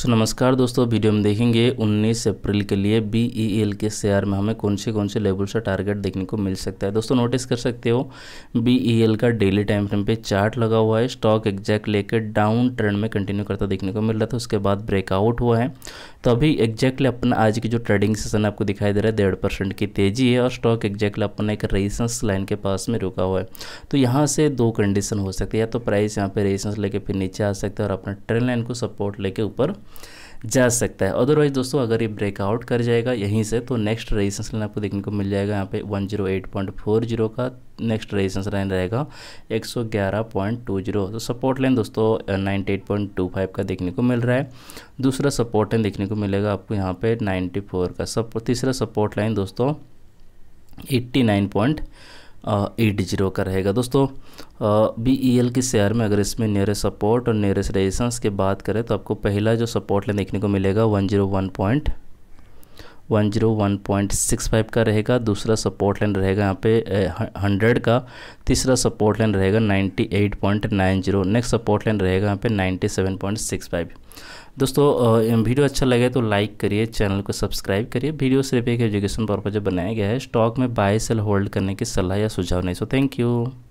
सो so, नमस्कार दोस्तों video में देखेंगे 19 अप्रैल के लिए बी ई एल के शेयर में हमें कौन से कौन से लेवल से टारगेट देखने को मिल सकता है दोस्तों नोटिस कर सकते हो बी ई एल का डेली टाइम फ्रेम पे चार्ट लगा हुआ है स्टॉक एग्जैक्ट लेकर डाउन ट्रेंड में कंटिन्यू करता देखने को मिल रहा था उसके बाद ब्रेकआउट हुआ है तो अभी एक्जैक्टली अपना आज की जो ट्रेडिंग सेशन आपको दिखाई दे रहा है डेढ़ परसेंट की तेज़ी है और स्टॉक एक्जैक्टली अपना एक रेजिस्टेंस लाइन के पास में रुका हुआ है तो यहाँ से दो कंडीशन हो सकती है या तो प्राइस यहाँ पे रेजिस्टेंस लेके फिर नीचे आ सकता है और अपना ट्रेन लाइन को सपोर्ट लेके ऊपर जा सकता है अदरवाइज़ दोस्तों अगर ये ब्रेकआउट कर जाएगा यहीं से तो नेक्स्ट रेजिस्टेंस लाइन आपको देखने को मिल जाएगा यहाँ पे 108.40 का नेक्स्ट रेजिस्टेंस लाइन रहेगा 111.20 तो सपोर्ट लाइन दोस्तों 98.25 का देखने को मिल रहा है दूसरा सपोर्ट लाइन देखने को मिलेगा आपको यहाँ पे 94 का सपोर्ट तीसरा सपोर्ट लाइन दोस्तों एट्टी एट जीरो का रहेगा दोस्तों बी ई एल के शेयर में अगर इसमें नियरेस्ट सपोर्ट और नियरेस्ट रेजिस्टेंस की बात करें तो आपको पहला जो सपोर्ट लाइन देखने को मिलेगा one zero one point one zero one point six five का रहेगा दूसरा सपोर्ट लाइन रहेगा यहाँ पे हंड्रेड का तीसरा सपोर्ट लाइन रहेगा ninety eight point nine zero next support line रहेगा यहाँ पे ninety seven point six five दोस्तों वीडियो अच्छा लगे तो लाइक करिए चैनल को सब्सक्राइब करिए वीडियो सिर्फ एक एजुकेशन पर्पज बनाया गया है स्टॉक में बाय सेल होल्ड करने की सलाह या सुझाव नहीं सो थैंक यू